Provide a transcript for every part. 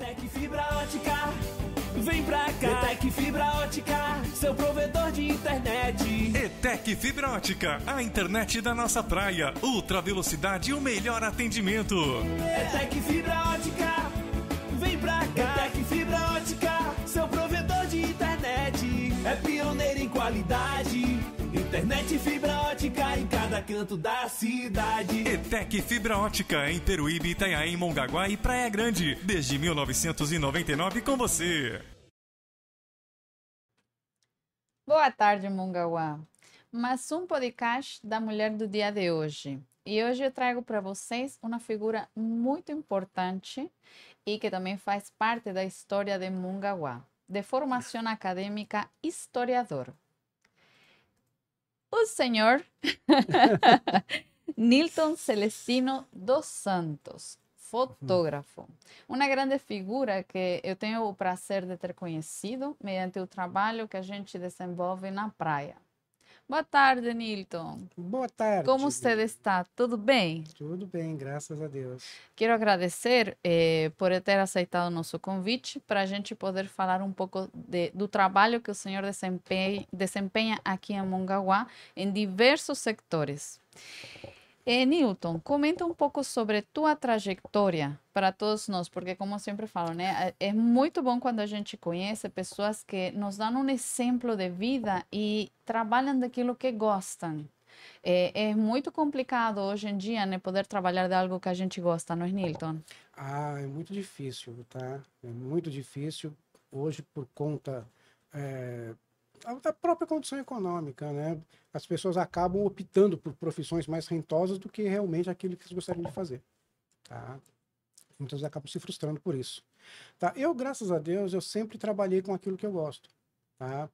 Detec Fibra Ótica, vem pra cá. Detec Fibra Ótica, seu provedor de internet. Etec Fibra Ótica, a internet da nossa praia. Ultra velocidade e o melhor atendimento. Etec Fibra Ótica, vem pra cá. Etec Fibra Ótica, seu provedor de internet. É pioneiro em qualidade Etec Fibra Ótica em cada canto da cidade. Etec Fibra Ótica em Peruíbe, Itanhaém, Mongaguá e Praia Grande. Desde 1999 com você. Boa tarde, Mongaguá. Mas um podcast da mulher do dia de hoje. E hoje eu trago para vocês uma figura muito importante e que também faz parte da história de Mongaguá. De formação acadêmica, historiador o senhor Nilton Celestino dos Santos, fotógrafo. Uma grande figura que eu tenho o prazer de ter conhecido mediante o trabalho que a gente desenvolve na praia. Boa tarde, Nilton. Boa tarde. Como você está? Tudo bem? Tudo bem, graças a Deus. Quero agradecer eh, por ter aceitado o nosso convite para a gente poder falar um pouco de, do trabalho que o senhor desempenha, desempenha aqui em Mongaguá em diversos sectores. E, eh, Newton, comenta um pouco sobre a tua trajetória para todos nós, porque como sempre falo, né, é muito bom quando a gente conhece pessoas que nos dão um exemplo de vida e trabalham daquilo que gostam. É, é, muito complicado hoje em dia, né, poder trabalhar de algo que a gente gosta, não é, Newton? Ah, é muito difícil, tá? É muito difícil. Hoje, por conta é, da própria condição econômica, né? As pessoas acabam optando por profissões mais rentosas do que realmente aquilo que eles gostariam de fazer, tá? Muitas vezes acabam se frustrando por isso, tá? Eu, graças a Deus, eu sempre trabalhei com aquilo que eu gosto, tá?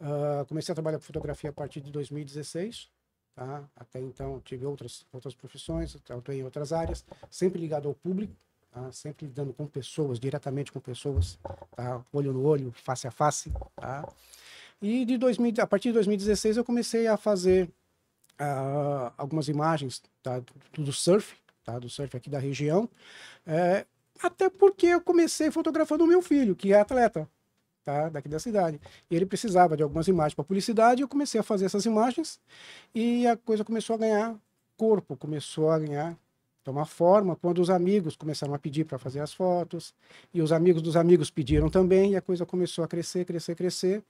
Uh, comecei a trabalhar com fotografia a partir de 2016, tá? Até então tive outras outras profissões, atuei então, em outras áreas, sempre ligado ao público, Tá? sempre lidando com pessoas, diretamente com pessoas, tá? olho no olho, face a face. Tá? E de 2000, a partir de 2016 eu comecei a fazer uh, algumas imagens tá, do, do, surf, tá, do surf aqui da região, é, até porque eu comecei fotografando o meu filho, que é atleta, tá, daqui da cidade. E ele precisava de algumas imagens para publicidade, eu comecei a fazer essas imagens e a coisa começou a ganhar corpo, começou a ganhar tomar forma quando os amigos começaram a pedir para fazer as fotos e os amigos dos amigos pediram também e a coisa começou a crescer, crescer, crescer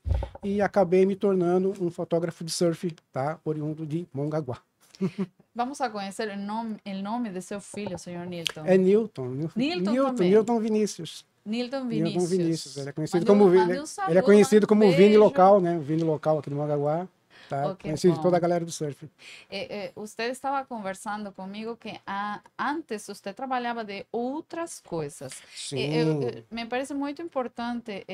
e acabei me tornando um fotógrafo de surf, tá? Oriundo de Mongaguá. Vamos a conhecer o nome, o nome de seu filho, senhor Nilton. É Nilton. Nilton, Nilton, Nilton, Vinícius. Nilton Vinícius. Nilton Vinícius. Ele é conhecido é como, Vini, ele é conhecido como Vini local, né? Vini local aqui de Mongaguá. Tá? Okay, Conheci bom. toda a galera do surf. você eh, eh, estava conversando comigo que ah, antes você trabalhava de outras coisas. Sim. Eh, me parece muito importante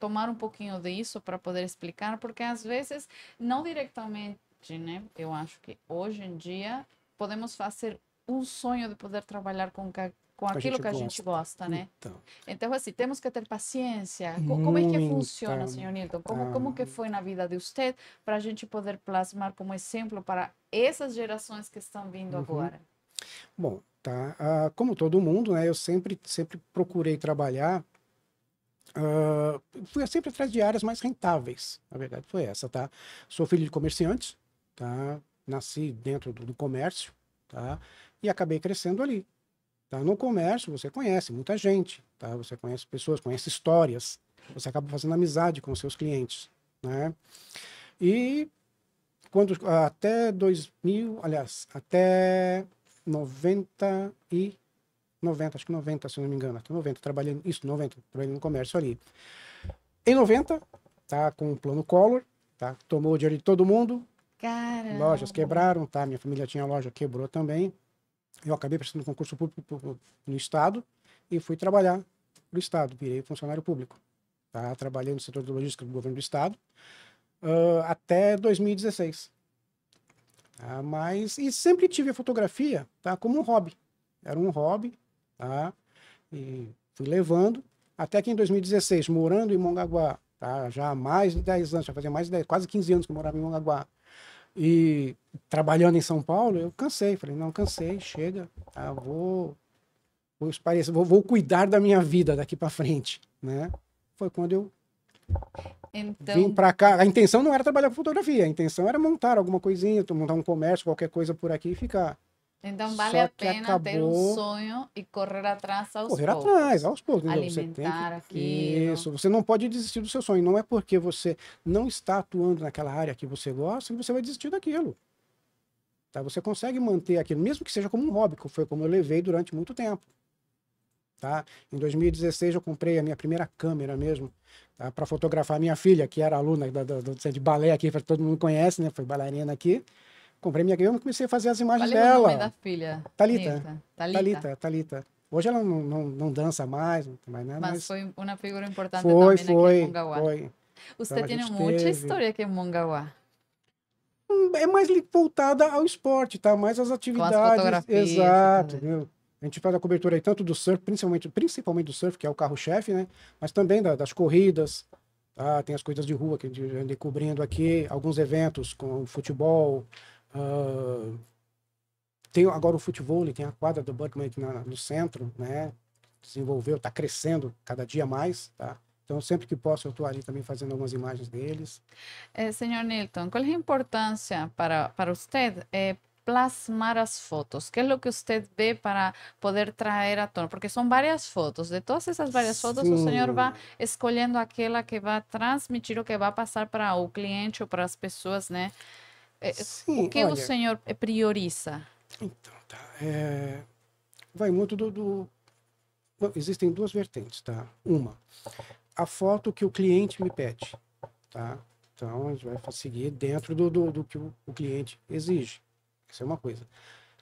tomar um pouquinho disso para poder explicar, porque às vezes, não diretamente, né? Eu acho que hoje em dia podemos fazer um sonho de poder trabalhar com com aquilo que a gente gosta, né? Então, então assim, temos que ter paciência. Muita. Como é que funciona, senhor Nilton? Como, ah. como que foi na vida de você para a gente poder plasmar como exemplo para essas gerações que estão vindo uhum. agora? Bom, tá. Ah, como todo mundo, né? Eu sempre, sempre procurei trabalhar. Ah, fui sempre atrás de áreas mais rentáveis, na verdade foi essa, tá? Sou filho de comerciantes, tá? Nasci dentro do, do comércio, tá? E acabei crescendo ali, Tá? No comércio, você conhece muita gente, tá? você conhece pessoas, conhece histórias, você acaba fazendo amizade com seus clientes. Né? E quando, até 2000, aliás, até 90 e 90, acho que 90, se não me engano, até 90, trabalhando isso, 90, trabalhando no comércio ali. Em 90, tá com o plano Collor, tá? Tomou o dinheiro de todo mundo. Caramba. Lojas quebraram, tá? Minha família tinha loja, quebrou também. Eu acabei prestando concurso público no Estado e fui trabalhar para o Estado, virei funcionário público. Tá? Trabalhei no setor de logística do governo do Estado uh, até 2016. Tá? Mas, e sempre tive a fotografia tá? como um hobby. Era um hobby, tá? e fui levando, até que em 2016, morando em Mongaguá, tá? já há mais de 10 anos, já fazia mais de 10, quase 15 anos que eu morava em Mongaguá, e trabalhando em São Paulo, eu cansei. Falei, não, cansei, chega. Tá, vou, vou, vou, vou cuidar da minha vida daqui para frente, né? Foi quando eu então... vim para cá. A intenção não era trabalhar com fotografia, a intenção era montar alguma coisinha, montar um comércio, qualquer coisa por aqui e ficar. Então vale a pena acabou... ter um sonho e correr atrás aos correr poucos. Correr atrás, aos poucos. Alimentar você que... aquilo. Isso, você não pode desistir do seu sonho. Não é porque você não está atuando naquela área que você gosta que você vai desistir daquilo. Tá? Você consegue manter aquilo, mesmo que seja como um hobby, que foi como eu levei durante muito tempo. Tá? Em 2016 eu comprei a minha primeira câmera mesmo, tá? para fotografar minha filha, que era aluna da, da, do centro de balé aqui, para todo mundo conhece, né? Foi bailarina aqui comprei minha grama e comecei a fazer as imagens Qual dela. Qual é o nome da filha? Talita. Talita. Talita. Talita. Hoje ela não, não, não dança mais, não mais nada. Mas, mas, foi uma figura importante foi, também né, é foi, aqui em Mongaguá. Foi. Você então, tem muita teve... história aqui em é Mongaguá. Hum, é mais voltada ao esporte, tá? Mais às atividades. Com as Exato, A gente faz a cobertura aí tanto do surf, principalmente, principalmente do surf, que é o carro-chefe, né? Mas também da, das corridas, tá? Tem as coisas de rua que a gente anda cobrindo aqui, alguns eventos com futebol, Uh, tem agora o futebol, tem a quadra do Buckman aqui na, no centro, né? Desenvolveu, está crescendo cada dia mais, tá? Então, sempre que posso, eu estou ali também fazendo algumas imagens deles. É, eh, senhor Nilton, qual é a importância para, para você é, eh, plasmar as fotos? o Que é o que você vê para poder trazer à tona? Porque são várias fotos. De todas essas várias fotos, o senhor vai escolhendo aquela que vai transmitir o que vai passar para o cliente ou para as pessoas, né? É, Sim, o que olha, o senhor prioriza? Então, tá. É, vai muito do, do... Bom, existem duas vertentes, tá? Uma, a foto que o cliente me pede, tá? Então, a gente vai seguir dentro do, do, do que o, o cliente exige. Isso é uma coisa.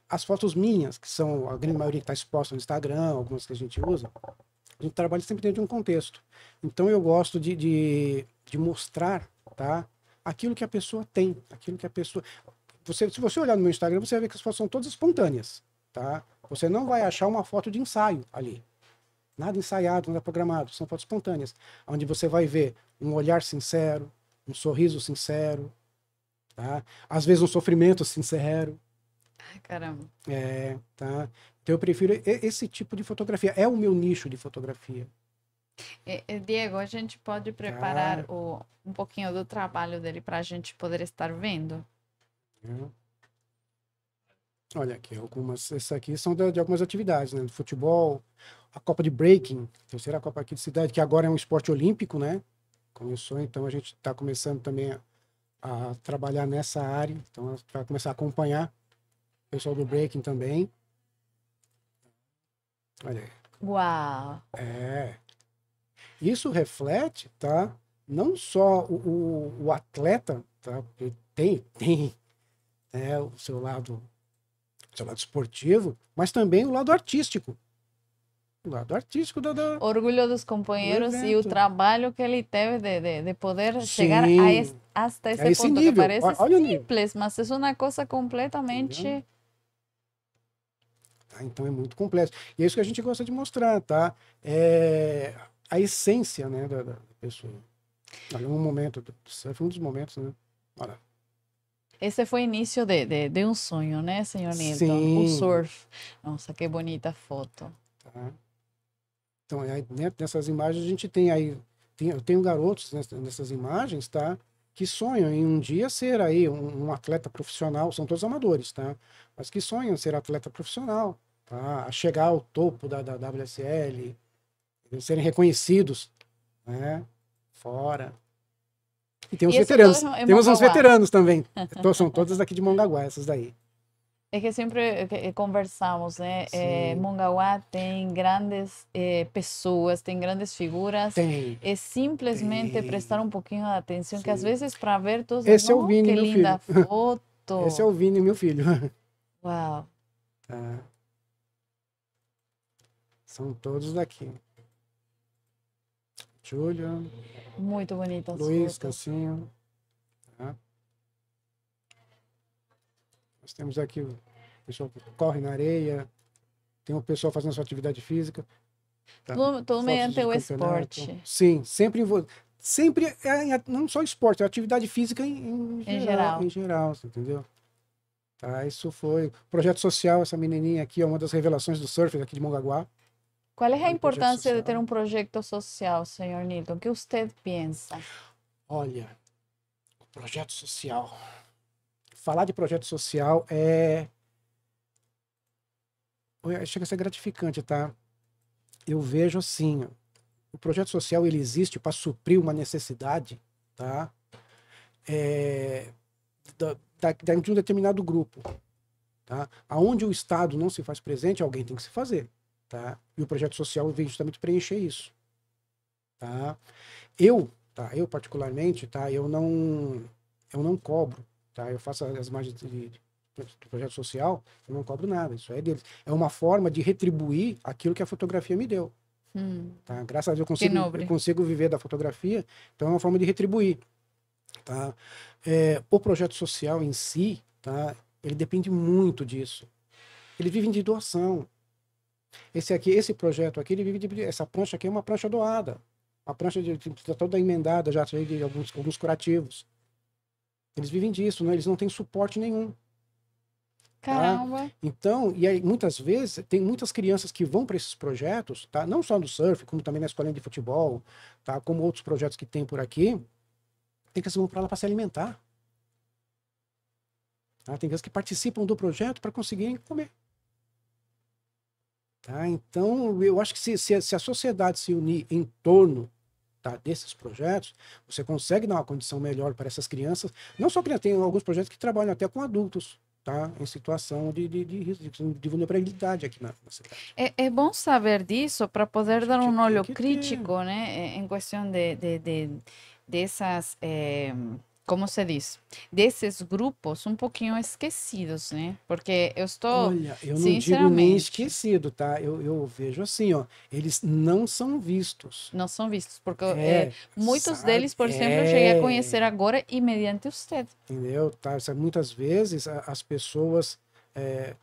As fotos minhas, que são a grande maioria que está exposta no Instagram, algumas que a gente usa, a gente trabalha sempre dentro de um contexto. Então, eu gosto de, de, de mostrar, tá? aquilo que a pessoa tem, aquilo que a pessoa. Você, se você olhar no meu Instagram, você vai ver que as fotos são todas espontâneas, tá? Você não vai achar uma foto de ensaio ali. Nada ensaiado, nada programado, são fotos espontâneas, onde você vai ver um olhar sincero, um sorriso sincero, tá? Às vezes um sofrimento sincero. Ai, caramba. É, tá? Então eu prefiro esse tipo de fotografia. É o meu nicho de fotografia. Diego, a gente pode preparar ah. o, um pouquinho do trabalho dele para a gente poder estar vendo? Olha aqui, algumas. Essas aqui são de, de algumas atividades, né? Do futebol, a Copa de Breaking, terceira Copa aqui de cidade, que agora é um esporte olímpico, né? Começou, então a gente está começando também a, a, trabalhar nessa área. Então vai começar a acompanhar o pessoal do Breaking também. Olha aí. Uau! É. Isso reflete, tá? Não só o, o, o atleta, tá? Ele tem, tem né, o seu lado, seu lado esportivo, mas também o lado artístico. O lado artístico da. da... Orgulho dos companheiros do e o trabalho que ele teve de, de, de poder Sim. chegar a es, esse, a esse ponto. Nível. Que parece Olha simples, mas é uma coisa completamente. Entendeu? Tá, então é muito complexo. E é isso que a gente gosta de mostrar, tá? É, a essência né, da, da pessoa. Olha, um momento, foi um dos momentos, né? Olha. Esse foi o início de, de, de, um sonho, né, senhor Nilton? Sim. O surf. Nossa, que bonita foto. Tá. Então, aí, dentro né, dessas imagens, a gente tem aí, tem, eu tenho garotos nessas imagens, tá? Que sonham em um dia ser aí um, um atleta profissional, são todos amadores, tá? Mas que sonham ser atleta profissional, tá? A chegar ao topo da, da WSL, eles serem reconhecidos né, fora. E tem os veteranos. É Temos uns veteranos também. Então, são todas daqui de Mongaguá, essas daí. É que sempre eh, conversamos, né? É, Mongaguá tem grandes é, pessoas, tem grandes figuras. Tem. É simplesmente tem. prestar um pouquinho de atenção, Sim. que às vezes para ver todos Esse é o oh, Vini, que meu linda filho. foto. Esse é o Vini, meu filho. Uau. Tá. São todos daqui. Júlia. Muito bonita. Luiz, Cassinho. Né? Nós temos aqui o pessoal corre na areia, tem o pessoal fazendo sua atividade física. Tá? Estou meio o esporte. Sim, sempre envol... Sempre, é, é, não só esporte, é atividade física em, em, em geral, geral, Em geral, entendeu? Tá, isso foi. Projeto social, essa menininha aqui é uma das revelações do surf aqui de Mongaguá. ¿Cuál es la importância de ter um projeto social, senhor Nilton? O que você pensa? Olha, o projeto social. Falar de projeto social é chega a ser gratificante, tá? Eu vejo assim, o projeto social ele existe para suprir uma necessidade, tá? É, da, da, de um determinado grupo, tá? Aonde o Estado não se faz presente, alguém tem que se fazer. Tá? E o projeto social vem justamente preencher isso. Tá? Eu, tá? eu particularmente, tá? eu, não, eu não cobro. Tá? Eu faço as margens de, do projeto social, eu não cobro nada, isso é deles. É uma forma de retribuir aquilo que a fotografia me deu. Hum. Tá? Graças a Deus eu consigo, eu consigo viver da fotografia, então é uma forma de retribuir. Tá? É, o projeto social em si, tá? ele depende muito disso. Ele vive de doação. Esse aqui, esse projeto aqui, ele vive de, essa prancha aqui é uma prancha doada, uma prancha de, tá toda emendada, já cheia de alguns, alguns curativos. Eles vivem disso, né? Eles não têm suporte nenhum. Tá? Caramba. Tá? Então, e aí, muitas vezes, tem muitas crianças que vão para esses projetos, tá? Não só no surf, como também na escolinha de futebol, tá? Como outros projetos que tem por aqui. Tem crianças que vão para lá para se alimentar. Tá? Tem crianças que participam do projeto para conseguirem comer. Tá? Então, eu acho que se, se, se a sociedade se unir em torno Tá, desses projetos, você consegue dar uma condição melhor para essas crianças. Não só crianças, tem alguns projetos que trabalham até com adultos. Tá, em situação de, de, de, de vulnerabilidade aqui na, na cidade. É, é, bom saber disso para poder dar um olho crítico né, em questão de, de, de, dessas. É como se diz, desses grupos um pouquinho esquecidos, né? Porque eu estou. Olha, eu não digo nem esquecido, tá? Eu, eu vejo assim, ó. Eles não são vistos. Não são vistos, porque é, é, muitos sabe? deles, por exemplo, eu cheguei a é. conhecer agora e mediante usted. Entendeu? Tá? Muitas vezes as pessoas. É,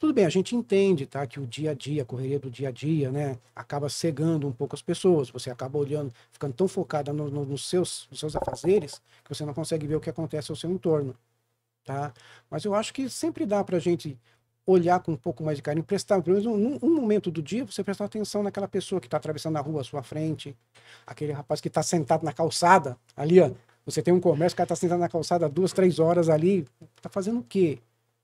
tudo bem, a gente entende, tá? Que o dia a dia, a correria do dia a dia, né? Acaba cegando um pouco as pessoas. Você acaba olhando, ficando tão focada no, no, nos, seus, nos seus afazeres que você não consegue ver o que acontece ao seu entorno, tá? Mas eu acho que sempre dá para a gente olhar com um pouco mais de carinho, prestar, pelo menos um, um momento do dia, você prestar atenção naquela pessoa que está atravessando a rua à sua frente, aquele rapaz que está sentado na calçada, ali, ó. Você tem um comércio, o cara está sentado na calçada duas, três horas ali, está fazendo o quê?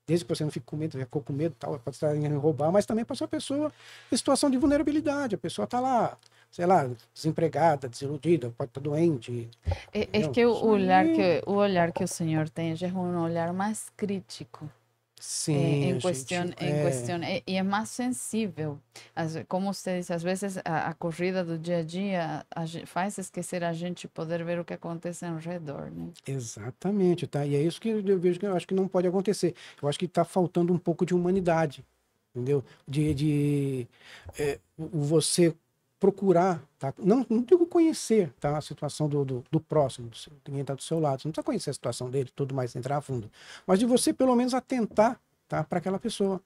Desde que você não fique com medo, ficou com medo, tal, pode estar em roubar, mas também para sua pessoa em situação de vulnerabilidade. A pessoa está lá, sei lá, desempregada, desiludida, pode estar tá doente. É, é que o olhar que, o olhar que o senhor tem, já é um olhar mais crítico. Sim, é, em questão gente, é. É, é mais sensível Como você disse às vezes a, a, corrida do dia a dia a, a, faz esquecer a gente poder ver o que acontece ao redor, né? Exatamente, tá? E é isso que eu vejo que eu acho que não pode acontecer. Eu acho que está faltando um pouco de humanidade, entendeu? De, de é, você procurar, tá? não, não digo conhecer tá? a situação do, do, do próximo, do seu, quem está do seu lado. Você não precisa conhecer a situação dele, tudo mais, entrar a fundo. Mas de você, pelo menos, atentar tá? para aquela pessoa.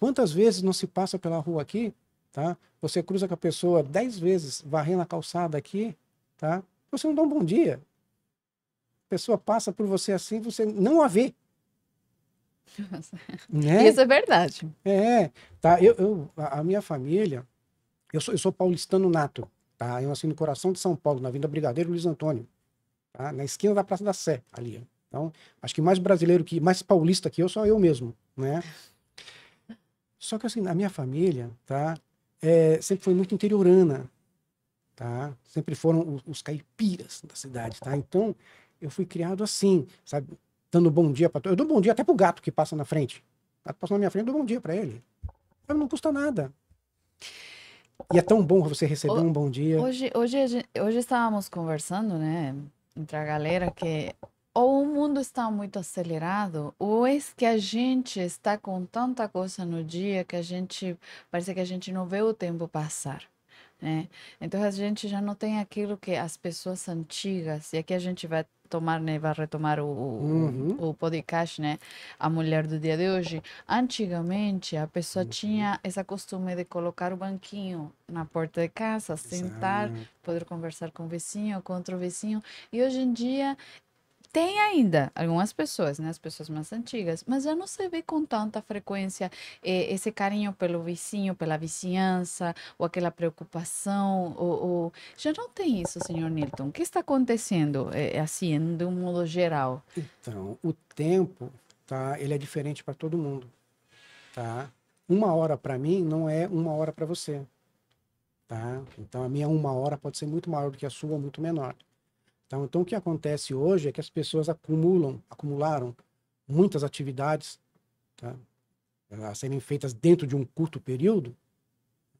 Quantas vezes não se passa pela rua aqui, tá? você cruza com a pessoa dez vezes, varrendo a calçada aqui, tá? você não dá um bom dia. A pessoa passa por você assim, você não a vê. Né? Isso é verdade. É, tá? eu, eu a minha família eu sou, eu sou paulistano nato, tá? Eu nasci no coração de São Paulo, na Vinda Brigadeiro Luiz Antônio, tá? na esquina da Praça da Sé, ali. Então, acho que mais brasileiro que, mais paulista que eu, sou eu mesmo, né? Só que assim, a minha família, tá? É, sempre foi muito interiorana, tá? Sempre foram os, os, caipiras da cidade, tá? Então, eu fui criado assim, sabe? Dando bom dia para Eu dou bom dia até pro gato que passa na frente. O gato passa na minha frente, eu dou bom dia para ele. Sabe? Não custa nada. E é tão bom você receber o, um bom dia. Hoje, hoje, hoje estávamos conversando, né, entre a galera, que ou o mundo está muito acelerado, ou é que a gente está com tanta coisa no dia que a gente parece que a gente não vê o tempo passar. Né? Então a gente já não tem aquilo que as pessoas antigas, e aqui a gente vai tomar, né, vai retomar o, uhum. o, podcast, né, a mulher do dia de hoje. Antigamente a pessoa uhum. tinha esse costume de colocar o banquinho na porta de casa, sentar, Exato. poder conversar com o vizinho, contra o vizinho, e hoje em dia tem ainda algumas pessoas, né? As pessoas mais antigas, mas já não se vê com tanta frequência eh, esse carinho pelo vizinho, pela vizinhança, ou aquela preocupação, ou, ou... já não tem isso, senhor Nilton. O que está acontecendo, eh, eh assim, de um modo geral? Então, o tempo, tá? Ele é diferente para todo mundo, tá? Uma hora para mim não é uma hora para você, tá? Então a minha uma hora pode ser muito maior do que a sua, muito menor. Então, então, o que acontece hoje é que as pessoas acumulam, acumularam muitas atividades tá? a serem feitas dentro de um curto período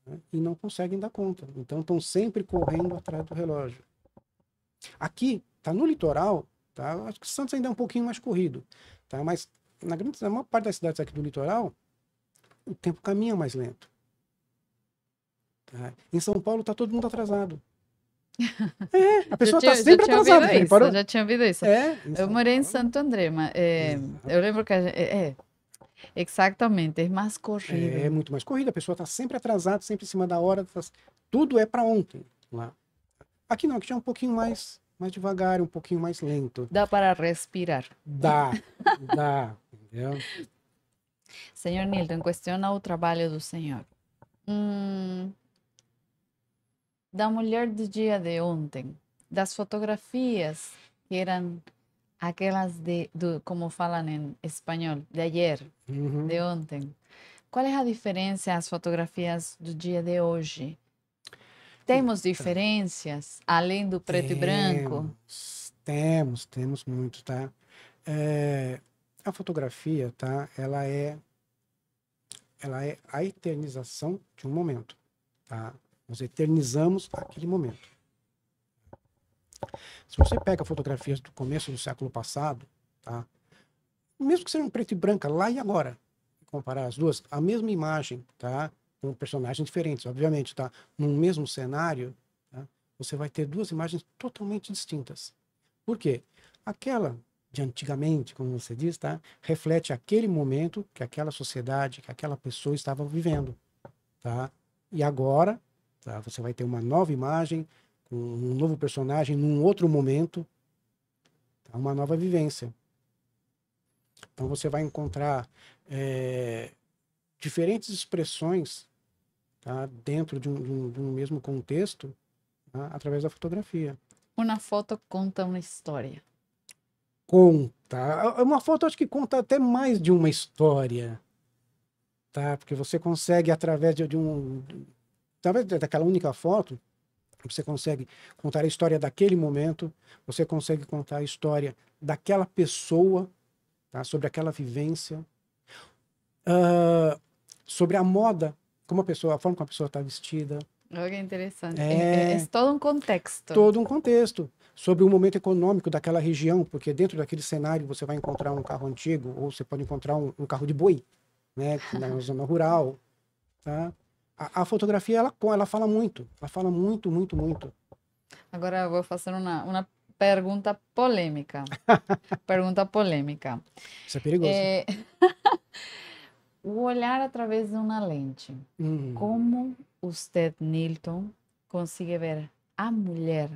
né? e não conseguem dar conta. Então, estão sempre correndo atrás do relógio. Aqui, tá no litoral, tá? acho que Santos ainda é um pouquinho mais corrido, tá? mas na, grande, na maior parte das cidades aqui do litoral, o tempo caminha mais lento. Tá? Em São Paulo, está todo mundo atrasado. É, a pessoa está sempre atrasada. Isso, parou... Eu já tinha ouvido isso. É, eu morei em Santo André, mas é, eu lembro que a gente, é, é, exatamente, é mais corrida. É, é, muito mais corrida, a pessoa está sempre atrasada, sempre em cima da hora, tá tudo é para ontem lá. Aqui não, aqui já é um pouquinho mais mais devagar, um pouquinho mais lento. Dá para respirar. Dá, dá, entendeu? Senhor Nilton, questiona o trabalho do senhor. Hum, da mulher do dia de ontem, das fotografias que eram aquelas de, do, como falam em espanhol, de ayer, uhum. de ontem. Qual é a diferença as fotografias do dia de hoje? Temos diferenças além do preto temos, e branco? Temos, temos muito, tá? É, a fotografia, tá? Ela é, ela é a eternização de um momento, tá? Nós eternizamos aquele momento. Se você pega fotografias do começo do século passado, tá? mesmo que sejam preto e branca, lá e agora, comparar as duas, a mesma imagem, tá? com personagens diferentes, obviamente, tá? num mesmo cenário, tá? você vai ter duas imagens totalmente distintas. Por quê? Aquela de antigamente, como você diz, tá? reflete aquele momento que aquela sociedade, que aquela pessoa estava vivendo. Tá? E agora Tá? Você vai ter uma nova imagem, um novo personagem num outro momento, tá? uma nova vivência. Então você vai encontrar é, diferentes expressões tá? dentro de um, de, um, de um, mesmo contexto tá? através da fotografia. Uma foto conta uma história. Conta. Uma foto acho que conta até mais de uma história. Tá? Porque você consegue, através de, de um, Talvez daquela única foto, você consegue contar a história daquele momento, você consegue contar a história daquela pessoa, tá? sobre aquela vivência, uh, sobre a moda, como a pessoa, a forma como a pessoa está vestida. Olha que interessante. É. é, é, é, todo um contexto. Todo um contexto. Sobre o momento econômico daquela região, porque dentro daquele cenário você vai encontrar um carro antigo, ou você pode encontrar um, um carro de boi, né? na zona rural. Tá? a, a, fotografia ela ela fala muito, ela fala muito, muito, muito. Agora eu vou fazer uma, uma pergunta polêmica. pergunta polêmica. Isso é perigoso. É... o olhar através de uma lente. Hum. Como você, Nilton, consegue ver a mulher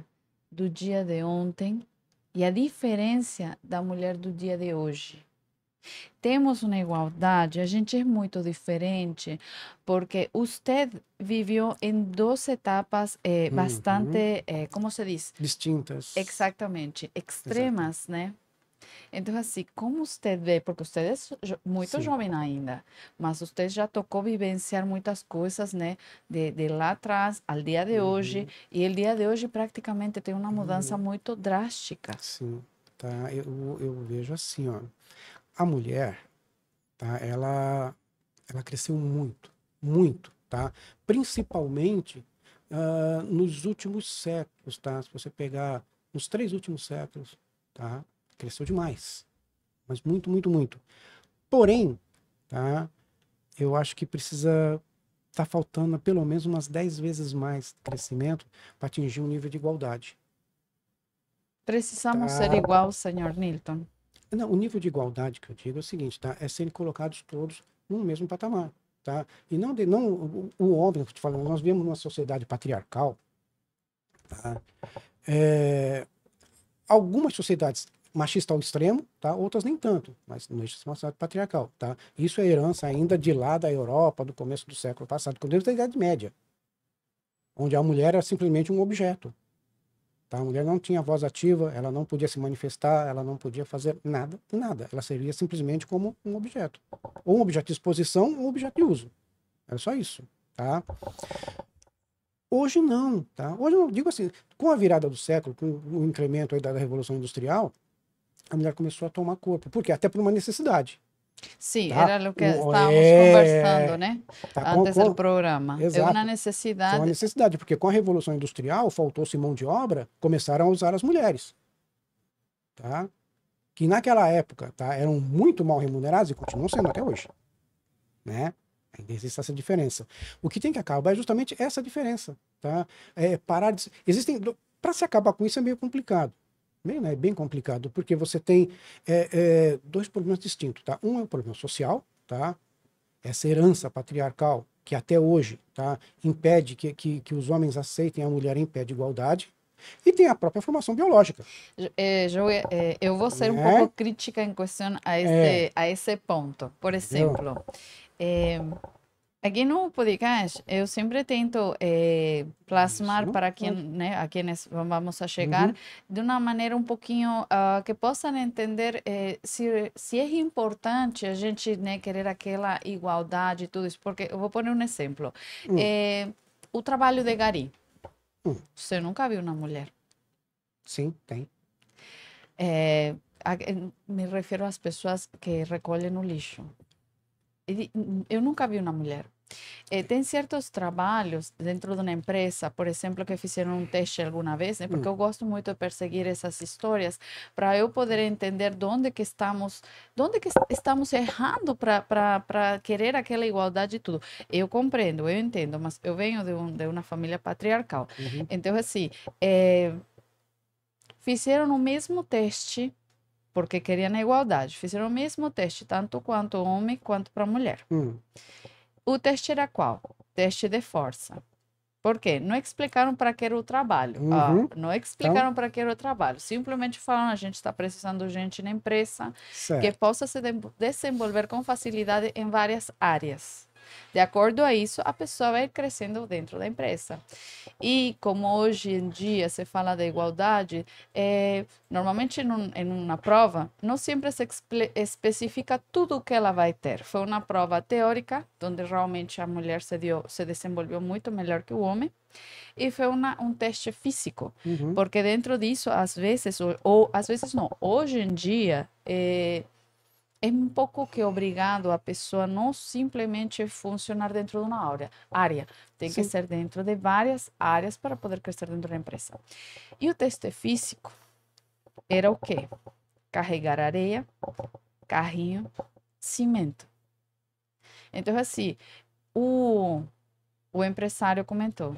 do dia de ontem e a diferença da mulher do dia de hoje? Temos uma igualdade, a gente é muito diferente, porque você viveu em duas etapas eh, bastante, eh, como se diz? Distintas. Exatamente, extremas, né? Então, assim, como você vê, porque você é muito Sim. jovem ainda, mas você já tocou vivenciar muitas coisas, né? De, de lá atrás ao dia de uhum. hoje, e o dia de hoje praticamente tem uma mudança uhum. muito drástica. Sim, tá? Eu, eu vejo assim, ó a mulher, tá? Ela, ela cresceu muito, muito, tá? Principalmente uh, nos últimos séculos, tá? Se você pegar nos três últimos séculos, tá? Cresceu demais, mas muito, muito, muito. Porém, tá? Eu acho que precisa tá faltando pelo menos umas dez vezes mais crescimento para atingir um nível de igualdade. Precisamos tá. ser igual, senhor Nilton. Não, o nível de igualdade que eu digo é o seguinte, tá? É serem colocados todos no mesmo patamar, tá? E não, de, não o, homem, que te falo, nós vivemos numa sociedade patriarcal, tá? É, algumas sociedades machista ao extremo, tá? Outras nem tanto, mas não existe é uma sociedade patriarcal, tá? Isso é herança ainda de lá da Europa do começo do século passado, quando desde a Idade Média, onde a mulher era simplesmente um objeto, Tá? A mulher não tinha voz ativa, ela não podia se manifestar, ela não podia fazer nada, nada. Ela servia simplesmente como um objeto. Ou um objeto de exposição, ou um objeto de uso. Era só isso, tá? Hoje não, tá? Hoje eu digo assim, com a virada do século, com o incremento da Revolução Industrial, a mulher começou a tomar corpo. Por quê? Até por uma necessidade sim tá? era o que estávamos é... conversando, né? Tá, Antes com, do programa. É Exato. É uma necessidade. É uma necessidade, porque com a Revolução Industrial faltou-se mão de obra, começaram a usar as mulheres. Tá? Que naquela época tá, eram muito mal remuneradas e continuam sendo até hoje. Né? Ainda existe essa diferença. O que tem que acabar é justamente essa diferença. Tá? É, parar de... Existem. Para se acabar com isso é meio complicado. Bem, né, bem complicado, porque você tem é, é, dois problemas distintos, tá? Um é o problema social, tá? Essa herança patriarcal que até hoje tá, impede que, que, que os homens aceitem a mulher em pé de igualdade, e tem a própria formação biológica. Eh, eh, eu vou ser um é. pouco crítica em questão a esse, é. a esse ponto. Por exemplo, eh, Aqui no podcast, eu sempre tento eh, plasmar Isso. para quem, né, a quienes vamos a chegar uhum. de uma maneira um pouquinho uh, ah, que possam entender se, se é importante a gente né, querer aquela igualdade e tudo isso. Porque eu vou pôr um exemplo. Uhum. Mm. o eh, trabalho de Gari. Uhum. Você nunca viu uma mulher? Sim, tem. Eh, me refiro às pessoas que recolhem o lixo eu nunca vi uma mulher. É, eh, tem certos trabalhos dentro de uma empresa, por exemplo, que fizeram um teste alguma vez, né? porque eu mm. gosto muito de perseguir essas histórias para eu poder entender onde que estamos, onde que estamos errando para querer aquela igualdade e tudo. Eu compreendo, eu entendo, mas eu venho de, um, de uma família patriarcal. Uhum. Então, assim, eh, é, fizeram o mesmo teste porque queriam a igualdade. Fizeram o mesmo teste, tanto quanto homem quanto para mulher. Hum. O teste era qual? Teste de força. Por quê? Não explicaram para que era o trabalho. Uhum. Ah, não explicaram então... para que era o trabalho. Simplesmente falaram: a gente está precisando de gente na empresa certo. que possa se de desenvolver com facilidade em várias áreas. De acordo a isso, a pessoa vai crescendo dentro da empresa. E como hoje em dia se fala da igualdade, é, normalmente em, em, uma prova, não sempre se especifica tudo o que ela vai ter. Foi uma prova teórica, onde realmente a mulher se, deu, se desenvolveu muito melhor que o homem. E foi uma, um teste físico, uhum. porque dentro disso, às vezes, ou, ou, às vezes não, hoje em dia, é, é um pouco que obrigado a pessoa não simplesmente funcionar dentro de uma área. área. Tem Sim. que ser dentro de várias áreas para poder crescer dentro da empresa. E o teste físico era o quê? Carregar areia, carrinho, cimento. Então, assim, o, o empresário comentou: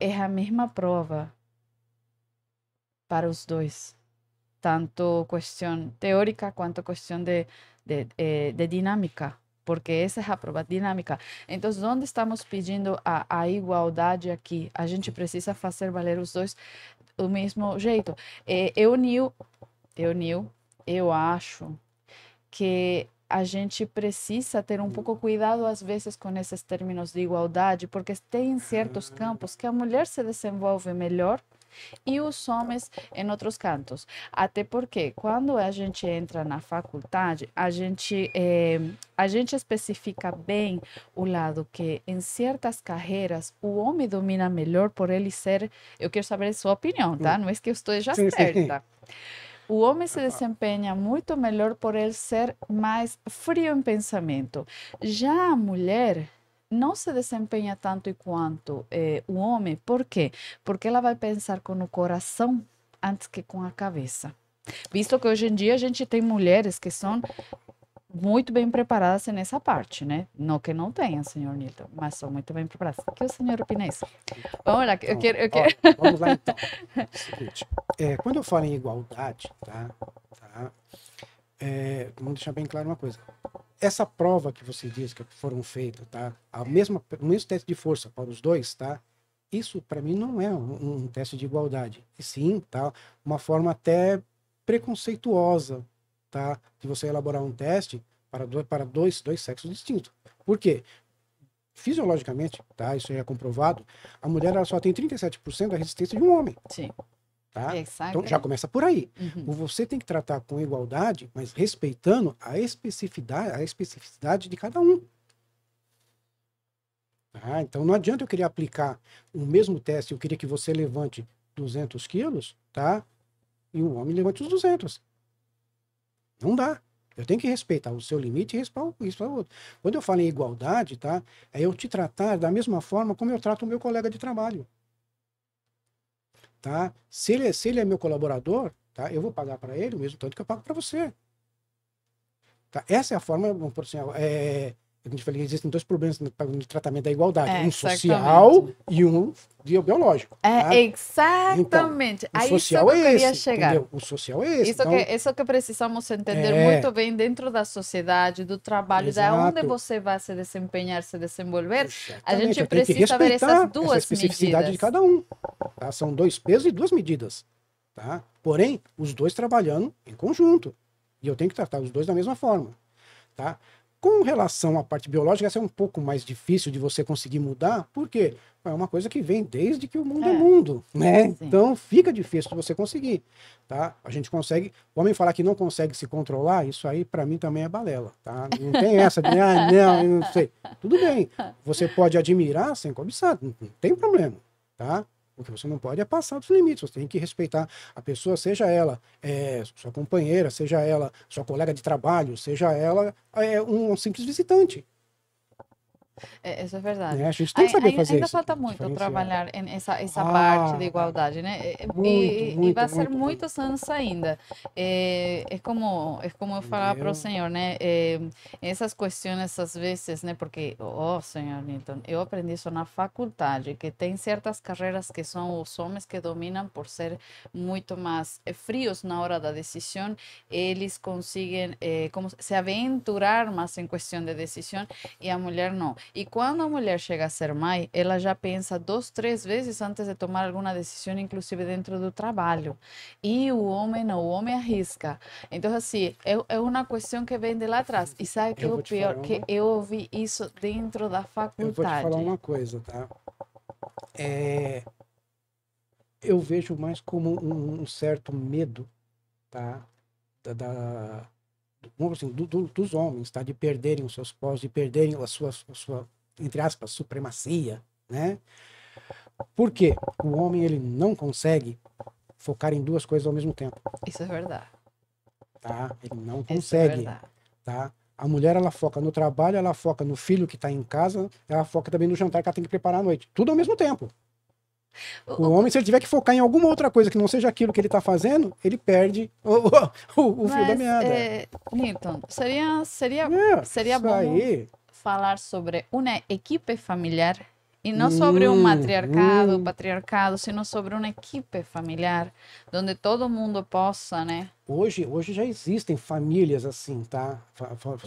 é a mesma prova para os dois tanto cuestión teórica cuanto cuestión de, de, eh, de dinámica, porque essa é a prova dinâmica. Então, onde estamos pedindo a, a igualdade aqui? A gente precisa fazer valer os dois do mesmo jeito. É, eu, Nil, eu, Nil, eu acho que a gente precisa ter um pouco cuidado às vezes com esses termos de igualdade, porque tem certos campos que a mulher se desenvolve melhor e os homens em outros cantos. Até porque quando a gente entra na faculdade, a gente, é, a gente especifica bem o lado que em certas carreiras o homem domina melhor por ele ser. Eu quero saber a sua opinião, tá? Mm. Não é que eu esteja sim, certa. Sim. O homem se desempenha muito melhor por ele ser mais frio em pensamento. Já a mulher, não se desempenha tanto e quanto é, eh, o homem. Por quê? Porque ela vai pensar com o coração antes que com a cabeça. Visto que hoje em dia a gente tem mulheres que são muito bem preparadas nessa parte, né? Não que não tenha, senhor Nilton, mas são muito bem preparadas. O que o senhor opina isso? Vamos lá, eu quero... Eu quero... Ó, vamos lá, então. seguinte, é, quando eu falo em igualdade, tá? tá? É, eh, vamos deixar bem claro uma coisa essa prova que você diz que foram feitas, tá? A mesma, o mesmo teste de força para os dois, tá? Isso para mim não é um, um, teste de igualdade, e sim, tá? Uma forma até preconceituosa, tá? De você elaborar um teste para dois, para dois, dois sexos distintos. Por quê? Fisiologicamente, tá? Isso é comprovado. A mulher ela só tem 37% da resistência de um homem. Sim. Tá? É então já começa por aí. Uhum. Você tem que tratar com igualdade, mas respeitando a especificidade, a especificidade de cada um. Tá? Então não adianta eu querer aplicar o mesmo teste, eu queria que você levante 200 quilos, tá? E o homem levante os 200. Não dá. Eu tenho que respeitar o seu limite e respeitar o outro. Quando eu falo em igualdade, tá? É eu te tratar da mesma forma como eu trato o meu colega de trabalho. Tá? Se, ele, é, se ele é meu colaborador, tá? eu vou pagar para ele o mesmo tanto que eu pago para você. Tá? Essa é a forma, assim, é, a gente falou que existem dois problemas no, no tratamento da igualdade: é, um social e um biológico. É, né? exatamente. Então, o social é eu esse, chegar. Entendeu? O social é esse. Isso, então... que, isso que precisamos entender é... muito bem dentro da sociedade, do trabalho, Exato. da onde você vai se desempenhar, se desenvolver. Exatamente. A gente precisa ver essas duas essa especificidade medidas. de cada um. Tá? São dois pesos e duas medidas. Tá? Porém, os dois trabalhando em conjunto. E eu tenho que tratar os dois da mesma forma. Tá? Com relação à parte biológica, essa é um pouco mais difícil de você conseguir mudar, porque é uma coisa que vem desde que o mundo é, é mundo, né? Sim. Então fica difícil de você conseguir, tá? A gente consegue, o homem falar que não consegue se controlar, isso aí para mim também é balela, tá? Não tem essa de, ah, não, eu não sei. Tudo bem, você pode admirar sem cobiçar, não tem problema, tá? O que você não pode é passar dos limites, você tem que respeitar a pessoa, seja ela é, sua companheira, seja ela sua colega de trabalho, seja ela é, um, um simples visitante. Isso é, é verdade. Né? A gente tem que saber ainda, fazer ainda isso. Ainda falta muito trabalhar essa, essa ah, parte da igualdade, né? Muito, e, muito, e vai muito, ser muitos anos ainda. É, é como é como eu falar para o senhor, né? É, essas questões, às vezes, né? Porque, ó, oh, senhor Newton, eu aprendi isso na faculdade, que tem certas carreiras que são os homens que dominam por ser muito mais eh, frios na hora da decisão. Eles conseguem é, eh, como se aventurar mais em questão de decisão e a mulher não e quando a mulher chega a ser mãe, ela já pensa duas, três vezes antes de tomar alguma decisão inclusive dentro do trabalho e o homem não o homem arrisca. Então, assim é é uma questão que vem de lá atrás. E sabe que é o pior? Uma... Que eu ouvi isso dentro da faculdade. Eu vou te falar uma coisa, tá? É... Eu vejo mais como um, um certo medo, tá? Da, da, assim, do, do, dos homens, tá? De perderem os seus postos, de perderem a sua, a sua entre aspas, supremacia, né? Porque o homem ele não consegue focar em duas coisas ao mesmo tempo. Isso é verdade. Tá? Ele não Isso é consegue. tá? A mulher ela foca no trabalho, ela foca no filho que está em casa, ela foca também no jantar que ela tem que preparar à noite. Tudo ao mesmo tempo. O homem, se ele tiver que focar em alguma outra coisa que não seja aquilo que ele está fazendo, ele perde o, o, o fio da meada. É, seria, seria, é, seria bom aí. falar sobre uma equipe familiar e não hum, sobre um matriarcado, hum. patriarcado, sino sobre uma equipe familiar, onde todo mundo possa, né? Hoje, hoje já existem famílias assim, tá?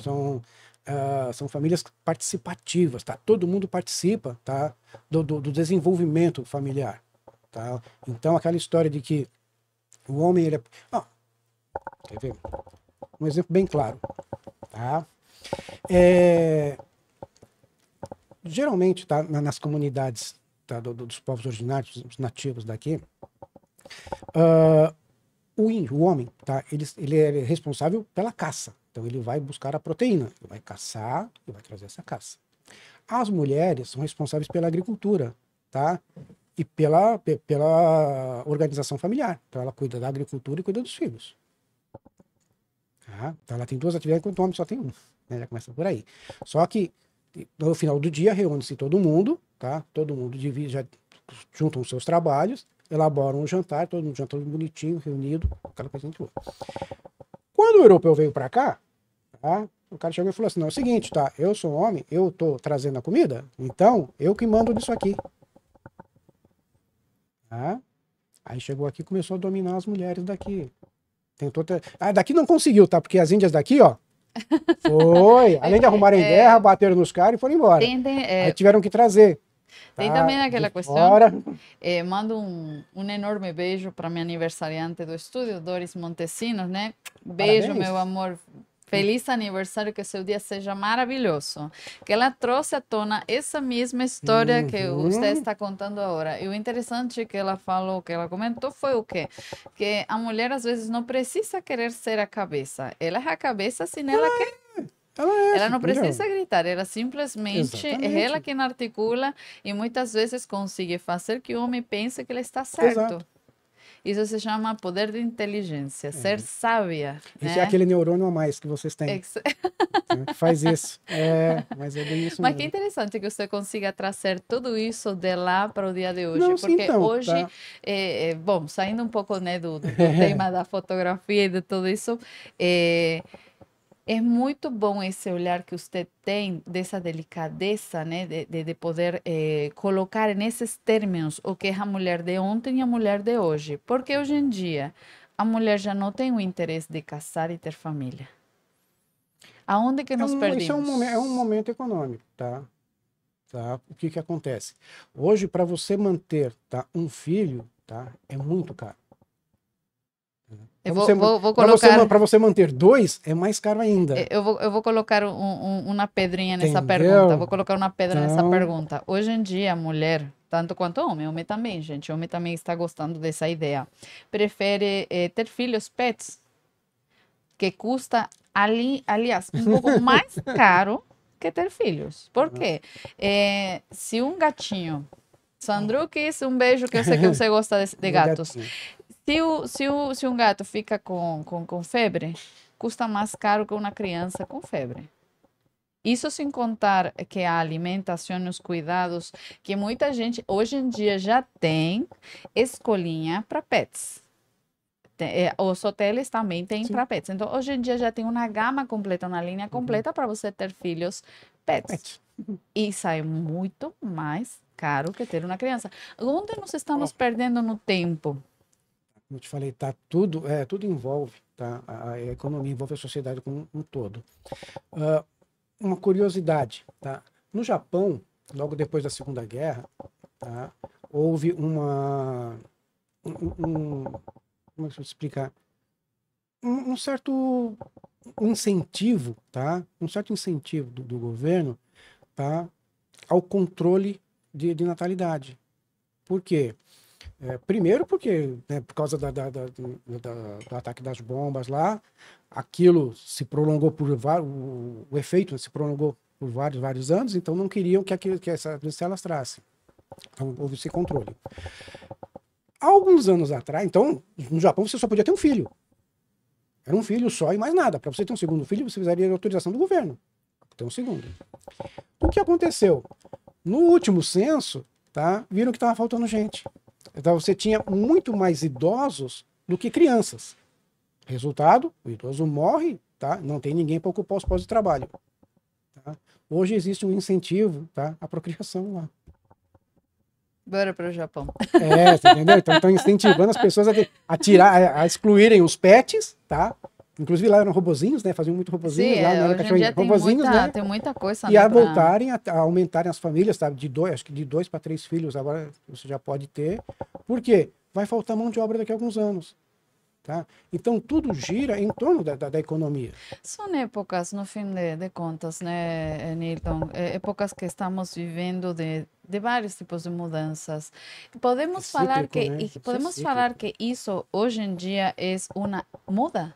São uh, são famílias participativas, tá? Todo mundo participa, tá? Do, do, do, desenvolvimento familiar, tá? Então, aquela história de que o homem, ele é... Ah, quer ver? Um exemplo bem claro, tá? É... Geralmente, tá? Nas comunidades tá? Do, dos povos originários, dos nativos daqui, uh, o, o homem, tá? Ele, ele é responsável pela caça, então ele vai buscar a proteína, ele vai caçar e vai trazer essa caça. As mulheres são responsáveis pela agricultura, tá? E pela, pela organização familiar. Então ela cuida da agricultura e cuida dos filhos. Tá? Então ela tem duas atividades, enquanto o homem só tem uma. Né? Já começa por aí. Só que no final do dia reúne-se todo mundo, tá? Todo mundo divide, já juntam os seus trabalhos, elaboram um jantar, todo mundo janta bonitinho, reunido, aquela coisa entre Quando o europeu veio para cá, Tá? O cara chegou e falou assim: não, é o seguinte, tá? Eu sou homem, eu tô trazendo a comida, então eu que mando disso aqui. Tá? Aí chegou aqui e começou a dominar as mulheres daqui. Tentou ter... Ah, daqui não conseguiu, tá? Porque as índias daqui, ó. Foi. Além de arrumarem é... guerra, bateram nos caras e foram embora. Tem, tem, é... Aí tiveram que trazer. Tá? Tem também aquela questão. É, mando um, um enorme beijo para minha aniversariante do estúdio, Doris Montesinos, né? Beijo, Parabéns. meu amor. Feliz aniversário, que seu dia seja maravilhoso. Que ela trouxe à tona essa mesma história uhum. que você está contando agora. E o interessante que ela falou, que ela comentou, foi o quê? Que a mulher às vezes não precisa querer ser a cabeça. Ela é a cabeça se ela quer. É, ela, é, ela, não precisa gritar, ela simplesmente é ela quem articula e muitas vezes consegue fazer que o homem pense que ele está certo. Exato. Isso se chama poder de inteligência, uhum. ser sábia. Esse né? é aquele neurônio a mais que vocês têm. Ex que né? faz isso. É, mas é bem isso Mas mesmo. que interessante que você consiga trazer tudo isso de lá para o dia de hoje. Não, porque então, hoje, tá. é, bom, saindo um pouco né, do, do tema da fotografia e de tudo isso, é, é muito bom esse olhar que você tem dessa delicadeza, né, de, de, de poder eh, colocar nesses termos o que é a mulher de ontem e a mulher de hoje. Porque hoje em dia a mulher já não tem o interesse de casar e ter família. Aonde que é nós é um, perdemos? Isso é um, é um momento econômico, tá? tá? O que que acontece? Hoje para você manter tá, um filho, tá, é muito caro. Eu é, vou, você, vou, vou colocar. Para você, você, manter dois, é mais caro ainda. É, eu vou, eu vou colocar um, um, uma pedrinha nessa Entendeu? pergunta. Vou colocar uma pedra então... nessa pergunta. Hoje em dia, a mulher, tanto quanto homem, homem também, gente, homem também está gostando dessa ideia. Prefere eh, ter filhos pets, que custa, ali, aliás, um pouco mais caro que ter filhos. Por quê? Ah. Eh, se um gatinho Sandro isso, um beijo que eu sei que você gosta de, de gatos. Se, o, se, o, se um gato fica com, com, com febre, custa mais caro que uma criança com febre. Isso sem contar que a alimentação e os cuidados que muita gente hoje em dia já tem escolinha para pets. É, os hotéis também têm para pets. Então, hoje em dia já tem uma gama completa, uma linha uhum. completa para você ter filhos pets. Uhum. E sai muito mais caro que ter uma criança. Onde nós estamos perdendo no tempo? eu te falei, tá tudo, é, tudo envolve, tá? A, a economia envolve a sociedade como um todo. Uh, uma curiosidade, tá? No Japão, logo depois da Segunda Guerra, tá? houve uma um, um, como é que eu explicar? Um, um, certo incentivo, tá? Um certo incentivo do, do governo, tá? Ao controle de, de natalidade. Por quê? É, primeiro porque, né, por causa da, da, da, do ataque das bombas lá, aquilo se prolongou por vários, o, efeito se prolongou por vários, vários anos, então não queriam que, aquilo, que essa doença se alastrasse. Então houve esse controle. Há alguns anos atrás, então, no Japão você só podia ter um filho. Era um filho só e mais nada. Para você ter um segundo filho, você precisaria de autorização do governo. Ter um segundo. O que aconteceu? No último censo, tá, viram que estava faltando gente. Então você tinha muito mais idosos do que crianças. Resultado, o idoso morre, tá? Não tem ninguém para ocupar os postos de trabalho. Tá? Hoje existe um incentivo, tá? A procriação lá. Bora para o Japão. É, entendeu? Então estão incentivando as pessoas a, a tirar, a excluírem os pets, tá? Inclusive lá eram robozinhos, né? Faziam muito robozinhos Sim, lá, é, né? hoje em dia tem muita, né? tem muita coisa. E a pra... voltarem, a, a, aumentarem as famílias, sabe? De dois, acho que de dois para três filhos agora você já pode ter. Por quê? Vai faltar mão de obra daqui a alguns anos. Tá? Então tudo gira em torno da, da, da economia. São épocas, no fim de, de contas, né, Nilton? É, épocas que estamos vivendo de, de vários tipos de mudanças. Podemos é cíclico, falar que né? É podemos é falar que isso hoje em dia é uma moda?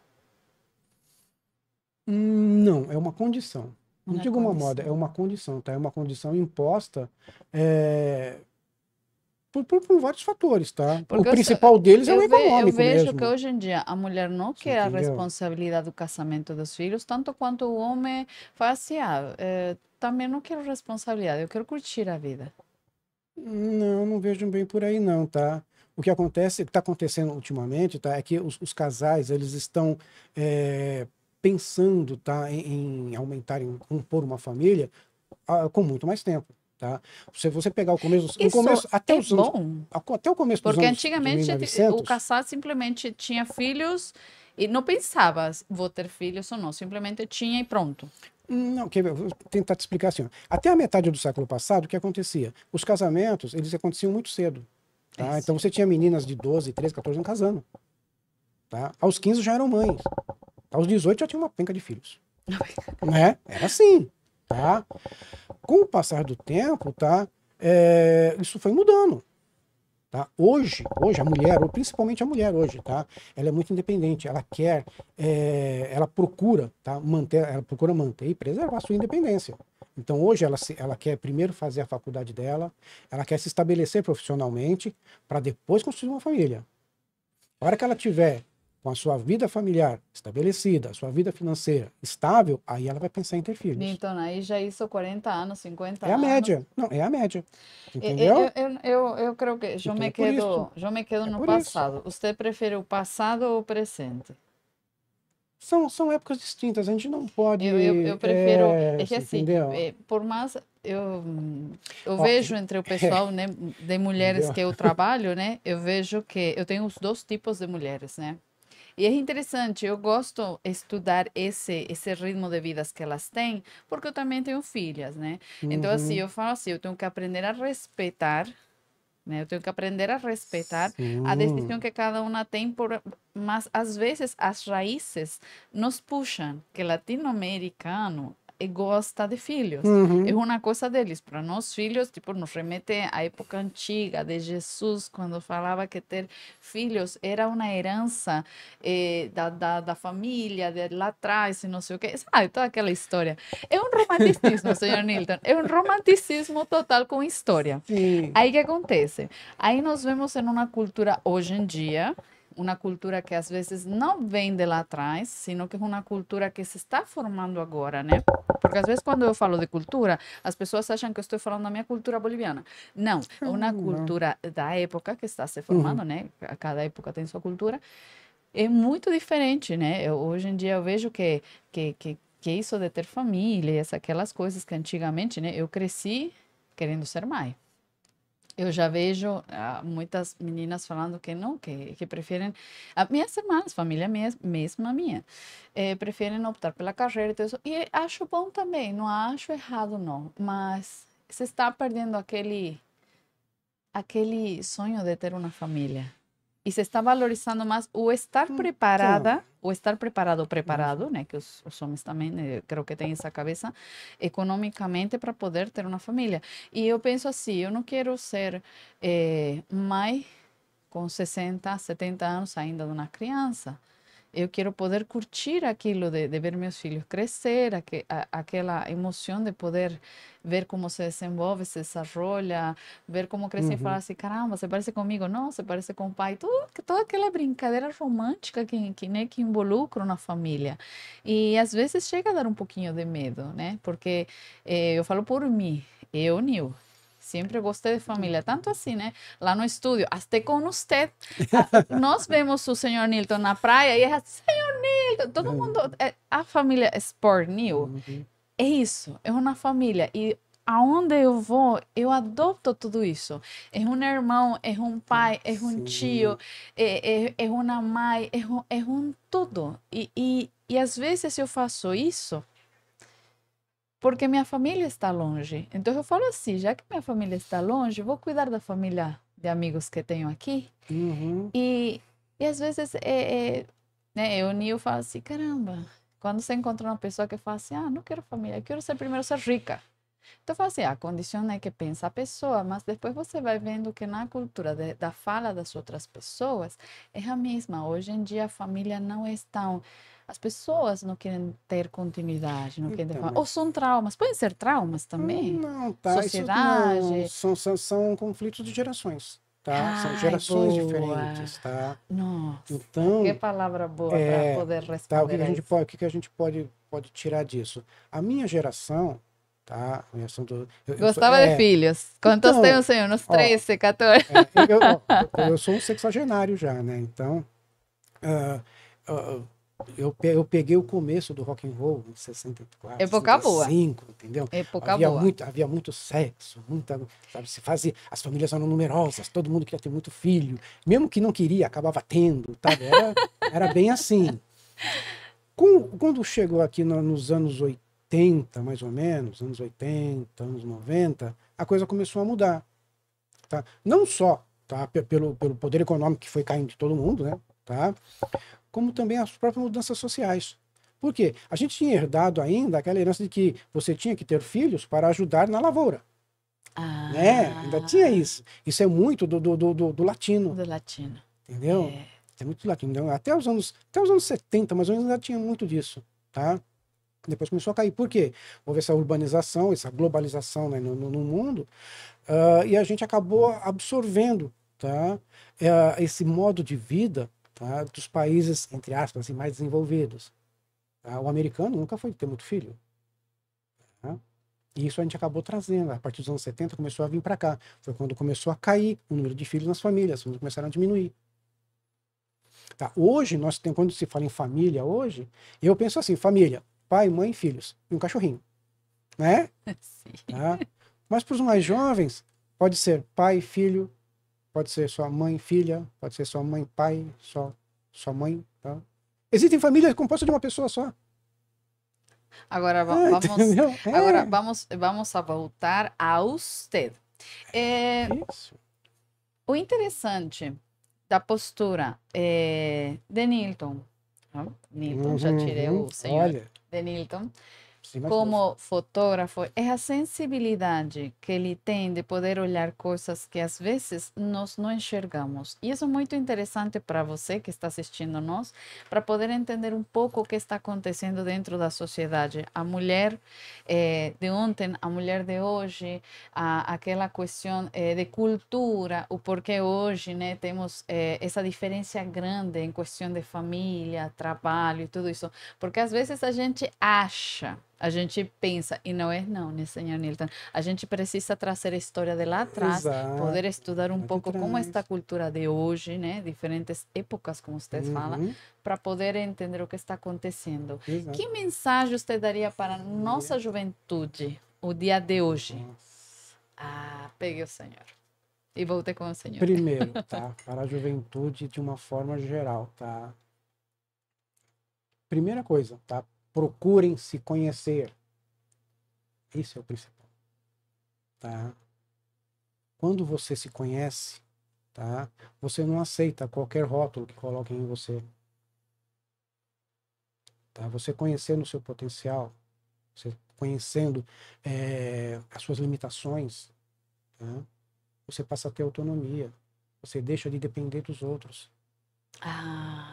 Não, é uma condição. Não é digo uma moda, é uma condição, tá? É uma condição imposta é... por, por, por, vários fatores, tá? Porque o principal deles é o econômico Eu vejo mesmo. que hoje em dia a mulher não Você quer entendeu? a responsabilidade do casamento dos filhos, tanto quanto o homem faz assim, ah, é, também não quero responsabilidade, eu quero curtir a vida. Não, não vejo bem por aí não, tá? O que acontece, está acontecendo ultimamente, tá? É que os, os casais, eles estão... É pensando tá, em, em aumentar, em compor uma família ah, com muito mais tempo. Tá? Se você pegar o começo, Isso o começo até, é os anos, até o começo Porque antigamente 1900, o casal simplesmente tinha filhos e não pensava, vou ter filhos ou não, simplesmente tinha e pronto. Não, que, vou tentar te explicar assim. Até a metade do século passado, o que acontecia? Os casamentos, eles aconteciam muito cedo. Tá? Então você tinha meninas de 12, 13, 14 anos casando. Tá? Aos 15 já eram mães. Aos 18 já tinha uma penca de filhos. né? Era assim, tá? Com o passar do tempo, tá? É, isso foi mudando. Tá? Hoje, hoje a mulher, ou principalmente a mulher hoje, tá? Ela é muito independente, ela quer, é, ela procura, tá? Manter, ela procura manter e preservar a sua independência. Então hoje ela, se, ela quer primeiro fazer a faculdade dela, ela quer se estabelecer profissionalmente para depois construir uma família. A hora que ela tiver com a sua vida familiar estabelecida, a sua vida financeira estável, aí ela vai pensar em ter filhos. Então, aí já é isso 40 anos, 50 anos. É a média. Não, é a média. Entendeu? Eu, eu, eu, eu creio que eu me, é quedo, eu me quedo é no passado. Isso. Você prefere o passado ou o presente? São, são épocas distintas, a gente não pode. Eu, eu, eu prefiro. É, é que assim, é, por mais. Eu, eu Ó, vejo entre o pessoal né, de mulheres entendeu? que eu trabalho, né? Eu vejo que eu tenho os dois tipos de mulheres, né? E é interessante, eu gosto estudar esse esse ritmo de vidas que elas têm, porque eu também tenho filhas, né? Uhum. Então assim, eu falo assim, eu tenho que aprender a respeitar né? Eu tenho que aprender a respeitar Sim. a decisão que cada uma tem, por... mas às vezes as raízes nos puxam, que latino-americano gosta de filhos. Uhum. É uma coisa deles. Para nós, filhos, tipo, nos remete à época antiga de Jesus, quando falava que ter filhos era uma herança eh, da, da, da, família, de lá atrás, e não sei o quê. Sabe, toda aquela história. É um romanticismo, senhor Nilton. É um romanticismo total com história. Sim. Aí que acontece? Aí nós vemos em uma cultura hoje em dia uma cultura que às vezes não vem de lá atrás, sino que é uma cultura que se está formando agora, né? Porque às vezes quando eu falo de cultura, as pessoas acham que eu estou falando da minha cultura boliviana. Não, é uma uhum. cultura da época que está se uhum. formando, uhum. né? Cada época tem sua cultura. É muito diferente, né? Eu, hoje em dia eu vejo que, que, que, que isso de ter famílias, aquelas coisas que antigamente, né? Eu cresci querendo ser mãe eu já vejo ah, muitas meninas falando que não, que, que preferem. minhas irmãs, família mesma mesma minha, eh, preferem optar pela carreira e tudo isso. E acho bom também, não acho errado, não. Mas você está perdendo aquele, aquele sonho de ter uma família. E se está valorizando mais o estar hum, preparada o estar preparado, preparado, né, que os, os homens também, eu eh, creio que têm essa cabeça, economicamente para poder ter uma família. E eu penso assim, eu não quero ser mãe com 60, 70 anos ainda de uma criança eu quero poder curtir aquilo de, de ver meus filhos crescer, aque, a, aquela emoção de poder ver como se desenvolve, se desarrolha, ver como cresce uhum. e falar assim, caramba, você parece comigo? Não, você parece com o pai. Tudo, toda aquela brincadeira romântica que, que, né, que involucra na família. E às vezes chega a dar um pouquinho de medo, né? Porque eh, eu falo por mim, eu, Nil, Siempre gosté de familia, tanto así, né Lá no estudio, hasta con usted. Ah, nos vemos su señor Nilton na praia y es, señor Nilton, todo el mundo, eh, a família Sport New, é isso, é uma família. E aonde eu vou, eu adopto tudo isso. É um irmão, é um pai, é um tio, é, é, é uma mãe, é um, é um tudo. E, e, e às vezes eu faço isso porque minha família está longe. Então eu falo assim, já que minha família está longe, vou cuidar da família de amigos que tenho aqui. Uhum. E, e às vezes é, é, né, eu e falo assim, caramba, quando você encontra uma pessoa que fala assim, ah, não quero família, eu quero ser primeiro ser rica. Então, falo assim, a condição é que pensa a pessoa, mas depois você vai vendo que na cultura de, da fala das outras pessoas é a mesma. Hoje em dia, a família não é tão as pessoas não querem ter continuidade, não então, querem ou são traumas, podem ser traumas também. Não, tá. Sociedade. Não, são, são, são conflitos de gerações. Tá? Ai, são gerações boa. diferentes, tá? Nossa, então, que palavra boa é, para poder responder. Tá, o que, que a gente pode, o que, que a gente pode, pode tirar disso? A minha geração, tá? geração do, eu, Gostava eu, é, de filhos. Quantos então, tem o senhor? Uns 13, 14? É, eu, eu, sou um sexagenário já, né? Então, uh, uh, eu, eu peguei o começo do rock and roll em 64, Época 65, boa. entendeu? havia boa. muito, havia muito sexo, muita, sabe, se fazia, as famílias eram numerosas, todo mundo queria ter muito filho, mesmo que não queria, acabava tendo, tá Era, era bem assim. Com, quando chegou aqui no, nos anos 80, mais ou menos, anos 80, anos 90, a coisa começou a mudar. Tá? Não só tá? pelo, pelo poder econômico que foi caindo de todo mundo, né? Tá? como também as próprias mudanças sociais. Por quê? A gente tinha herdado ainda aquela herança de que você tinha que ter filhos para ajudar na lavoura. Ah. Né? Ainda tinha isso. Isso é muito do, do, do, do latino. Do latino. Entendeu? É. é muito latino. Então, até, os anos, até os anos 70, mas ainda tinha muito disso. Tá? Depois começou a cair. Por quê? Houve essa urbanização, essa globalização né, no, no, mundo, uh, e a gente acabou absorvendo tá? Uh, esse modo de vida tá? dos países, entre aspas, assim, mais desenvolvidos. Tá? O americano nunca foi ter muito filho. Tá? E isso a gente acabou trazendo. A partir dos anos 70 começou a vir para cá. Foi quando começou a cair o número de filhos nas famílias, quando começaram a diminuir. Tá? Hoje, nós tem, quando se fala em família hoje, eu penso assim, família, pai, mãe, filhos e um cachorrinho. Né? Tá? Mas para os mais jovens, pode ser pai, filho, pode ser sua mãe, filha, pode ser sua mãe, pai, só sua mãe, tá? Existem famílias compostas de uma pessoa só. Agora ah, vamos, é, agora é. vamos, vamos a voltar a você. Eh, é, o interessante da postura eh, de Nilton, Nilton, uhum, já tirei o senhor olha. de Nilton como fotógrafo é a sensibilidade que ele tem de poder olhar coisas que às vezes nós não enxergamos. E isso é muito interessante para você que está assistindo nós, para poder entender um pouco o que está acontecendo dentro da sociedade. A mulher eh, de ontem, a mulher de hoje, a, aquela questão eh, de cultura, o porquê hoje né, temos essa eh, diferença grande em questão de família, trabalho e tudo isso. Porque às vezes a gente acha a gente pensa, e não é não, né, senhor Nilton? A gente precisa trazer a história de lá atrás, Exato. poder estudar um pouco como está a cultura de hoje, né? Diferentes épocas, como vocês uhum. falam, para poder entender o que está acontecendo. Exato. Que mensagem você daria para a nossa juventude, o dia de hoje? Nossa. Ah, peguei o senhor. E voltei com o senhor. Primeiro, tá? Para a juventude de uma forma geral, tá? Primeira coisa, tá? procurem se conhecer. Esse é o principal. Tá? Quando você se conhece, tá? Você não aceita qualquer rótulo que coloquem em você. Tá? Você conhecendo o seu potencial, você conhecendo é, as suas limitações, tá? você passa a ter autonomia. Você deixa de depender dos outros. Ah.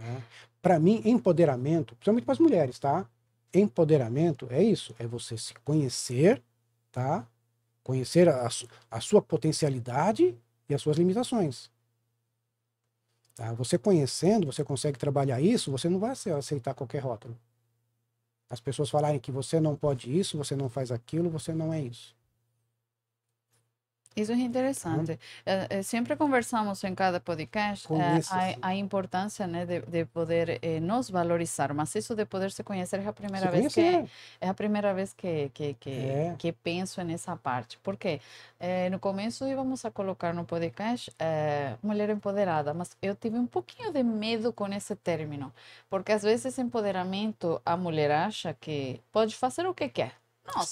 Né? Para mim, empoderamento, principalmente para as mulheres, tá? Empoderamento é isso, é você se conhecer, tá? Conhecer a, a sua potencialidade e as suas limitações. Tá? Você conhecendo, você consegue trabalhar isso, você não vai aceitar qualquer rótulo. As pessoas falarem que você não pode isso, você não faz aquilo, você não é isso. Isso é interessante. Uh, sempre conversamos em cada podcast uh, a, a, importância né, de, de poder nos valorizar, mas isso de poder se conhecer é a primeira se vez conhecer. que é a primeira vez que que, que, é. que penso nessa parte. Porque no começo íamos a colocar no podcast mulher empoderada, mas eu tive um pouquinho de medo com esse término, porque às vezes empoderamento a mulher acha que pode fazer o que quer.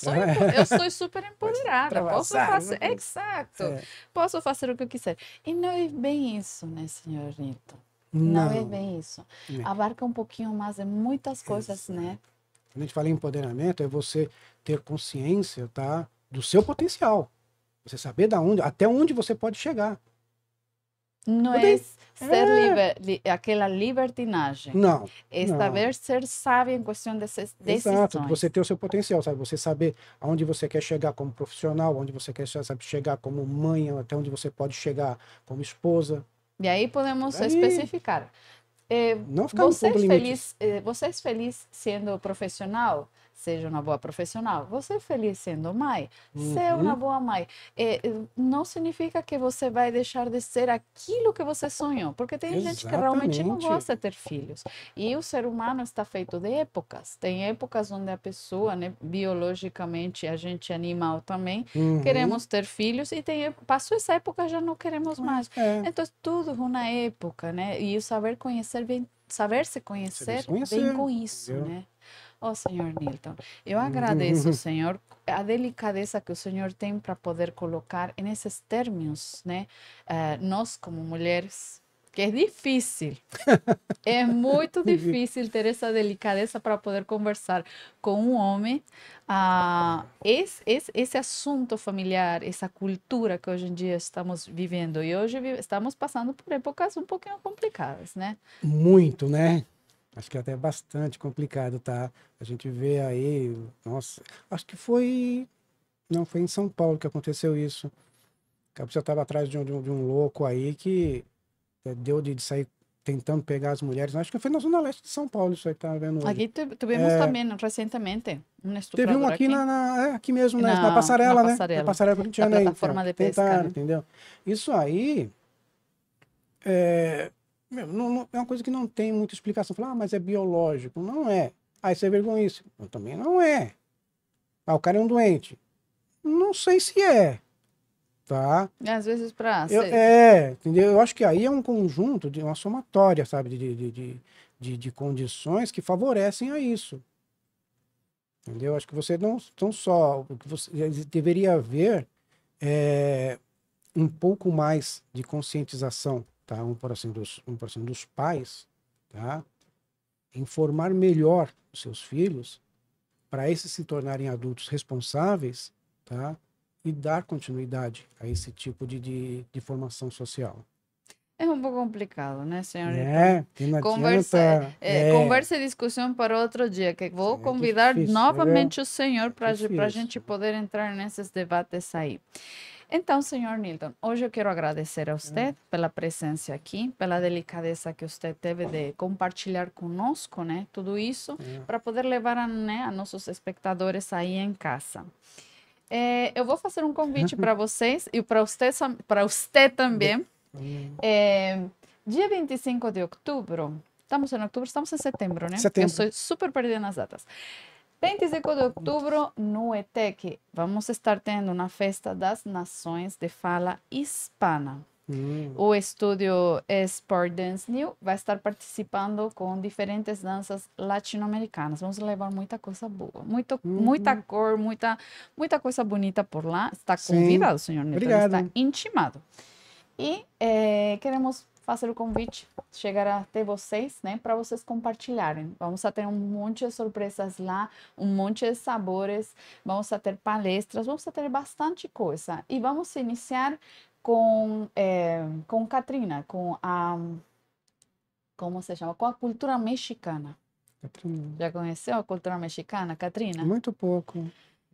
Não, é. eu sou super empoderada. Posso fazer. Né? Exato. É. Posso fazer o que eu quiser. E não é bem isso, né, senhor Nito? Não. não é bem isso. É. Abarca um pouquinho mais de é muitas coisas, é. né? Quando a gente fala em empoderamento, é você ter consciência, tá? Do seu potencial. Você saber da onde, até onde você pode chegar. Não, é ser ah. liber, li, aquela libertinagem. Não. É saber não. ser sábio em questão dessas decisões. Exato, você ter o seu potencial, sabe? Você saber aonde você quer chegar como profissional, onde você quer sabe, chegar como mãe, até onde você pode chegar como esposa. E aí podemos aí... especificar. É, não ficar você, é feliz, é, você é feliz sendo profissional? Seja uma boa profissional. Você feliz sendo mãe, uhum. ser uma uhum. boa mãe. É, é, não significa que você vai deixar de ser aquilo que você sonhou, porque tem Exatamente. gente que realmente não gosta de ter filhos. E o ser humano está feito de épocas. Tem épocas onde a pessoa, né, biologicamente, a gente é animal também, uhum. queremos ter filhos e tem, passou essa época já não queremos mais. É. Então, tudo uma época, né? E o saber conhecer vem, saber se conhecer, se conhecer. vem com isso, Entendeu? né? Ó oh, senhor Nilton, eu agradeço, senhor, a delicadeza que o senhor tem para poder colocar nesses termos, né? Uh, eh, nós, como mulheres, que é difícil. é muito difícil ter essa delicadeza para poder conversar com um homem. Ah, esse, esse, esse, assunto familiar, essa cultura que hoje em dia estamos vivendo. E hoje estamos passando por épocas um pouquinho complicadas, né? Muito, né? Acho que é até bastante complicado, tá? A gente vê aí, nossa, acho que foi. Não, foi em São Paulo que aconteceu isso. A pessoa estava atrás de um, de um, de, um, louco aí que é, deu de, de sair tentando pegar as mulheres. Acho que foi na Zona Leste de São Paulo, isso aí que tá vendo hoje. Aqui tivemos é... também, né, recentemente, um estuprador Teve um aqui, aqui. Na, na é, aqui mesmo, né, na, na, passarela, na, passarela, né? Passarela. Na passarela corintiana aí. plataforma então, de pesca. Tentaram, tá, né? entendeu? Isso aí... É... Não, não, é uma coisa que não tem muita explicação. Falar, ah, mas é biológico. Não é. Aí você é vergonhoso. Também não é. Ah, o cara é um doente. Não sei se é. Tá? É, às vezes para eu, É, entendeu? Eu acho que aí é um conjunto, de uma somatória, sabe, de, de, de, de, de condições que favorecem a isso. Entendeu? Acho que você não tão só. você eh, deveria haver é, eh, um pouco mais de conscientização tá? um, por assim, dos, um por assim, dos pais, tá? informar melhor os seus filhos para esses se tornarem adultos responsáveis tá? e dar continuidade a esse tipo de, de, de formação social. É um pouco complicado, né, senhor? É, então, conversa, é, é. conversa e discussão para outro dia, que vou é, convidar difícil, é. novamente o senhor para a gente poder entrar nesses debates aí. Então, senhor Nilton, hoje eu quero agradecer a você pela presença aqui, pela delicadeza que você teve de compartilhar conosco, né, tudo isso, para poder levar a, né, a nossos espectadores aí em casa. É, eu vou fazer um convite para vocês e para você, para você também. É, dia 25 de eh, outubro, estamos em outubro, estamos em setembro, né? Setembro. Eu sou super perdida nas datas. 25 de outubro no ETEC, vamos estar tendo uma festa das nações de fala hispana. Hum. O estúdio Sport Dance New vai estar participando com diferentes danças latino-americanas. Vamos levar muita coisa boa, muito, hum. muita cor, muita, muita coisa bonita por lá. Está convidado, Sim. senhor Neto. Obrigado. Está intimado. E é, queremos fazer o convite chegar até vocês, né, para vocês compartilharem. Vamos ter um monte de surpresas lá, um monte de sabores, vamos ter palestras, vamos ter bastante coisa. E vamos iniciar com é, com Katrina, com a como se chama, com a cultura mexicana. Já conheceu a cultura mexicana, Katrina? Muito pouco.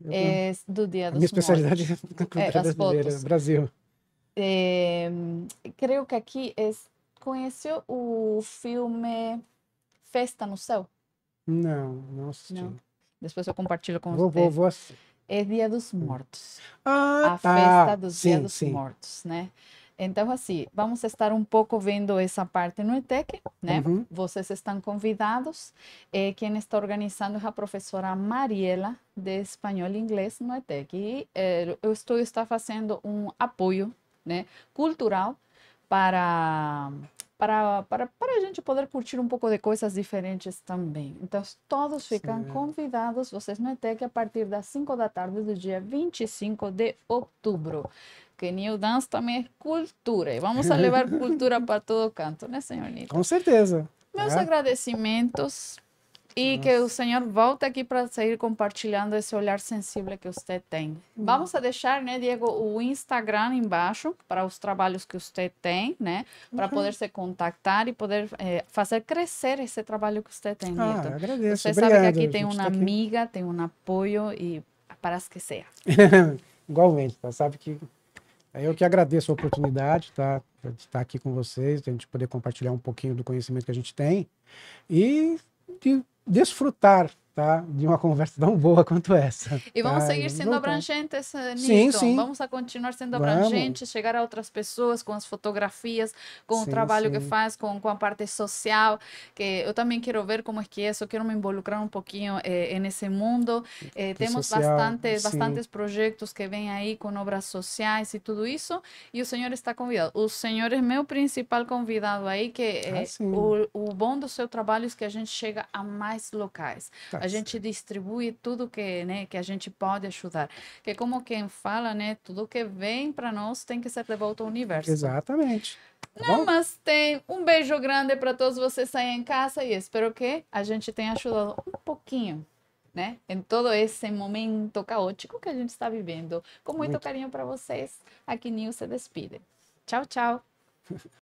Eu, é do Dia dos Minha especialidade mortos. é a cultura é, brasileira, Brasil. Eh, creo que aquí es. ¿Conheció o filme Festa no Céu? Não, não assisti. Depois eu compartilho com vou, vocês. Vou, vou assistir. É Dia dos Mortos. Mm. Ah, a tá. festa dos sim, Dia dos sim. Mortos, né? Então, assim, vamos estar um pouco vendo essa parte no ETEC, né? Uhum. Vocês estão convidados. Eh, quem está organizando é a professora Mariela, de Espanhol e Inglês no ETEC. E eh, eu estou está fazendo um apoio né, cultural para para, para, para a gente poder curtir um pouco de coisas diferentes também. Então, todos ficam Sim. convidados, vocês no ETEC, é que a partir das 5 da tarde do dia 25 de outubro. Que New Dance também é cultura, e vamos levar cultura para todo canto, né, senhor Nito? Com certeza. Meus é. agradecimentos e Nossa. que o Senhor volte aqui para seguir compartilhando esse olhar sensível que você tem. Mm. Vamos a deixar, né, Diego, o Instagram embaixo para os trabalhos que você tem, né? Para uhum. poder se eh, contactar e poder fazer crescer esse trabalho que você tem, ah, Neto. Agradeço. Você Obrigado. sabe que aqui tem uma tá amiga, aqui. tem um apoio e para esquecer. Igualmente, tá? Sabe que eu que agradeço a oportunidade tá, de estar aqui com vocês, de a gente poder compartilhar um pouquinho do conhecimento que a gente tem e de desfrutar tá? De uma conversa tão boa quanto essa. E vamos tá? seguir sendo abrangentes nisso. Eh, sim, sim. Vamos a continuar sendo abrangentes, chegar a outras pessoas com as fotografias, com sim, o trabalho sim. que faz, com, com a parte social, que eu também quero ver como é que é isso, eu quero me involucrar um pouquinho eh, nesse mundo. Eh, temos social, bastante, bastantes projetos que vêm aí com obras sociais e tudo isso, e o senhor está convidado. O senhor é meu principal convidado aí, que ah, o, o bom do seu trabalho é que a gente chega a mais locais. Tá a gente distribui tudo que, né, que a gente pode ajudar. Que como quem fala, né, tudo que vem para nós tem que ser de volta ao universo. Exatamente. Tá mas tem Um beijo grande para todos vocês aí em casa e espero que a gente tenha ajudado um pouquinho, né? Em todo esse momento caótico que a gente está vivendo. Com muito, muito. carinho para vocês. Aqui Nil se despide. Tchau, tchau.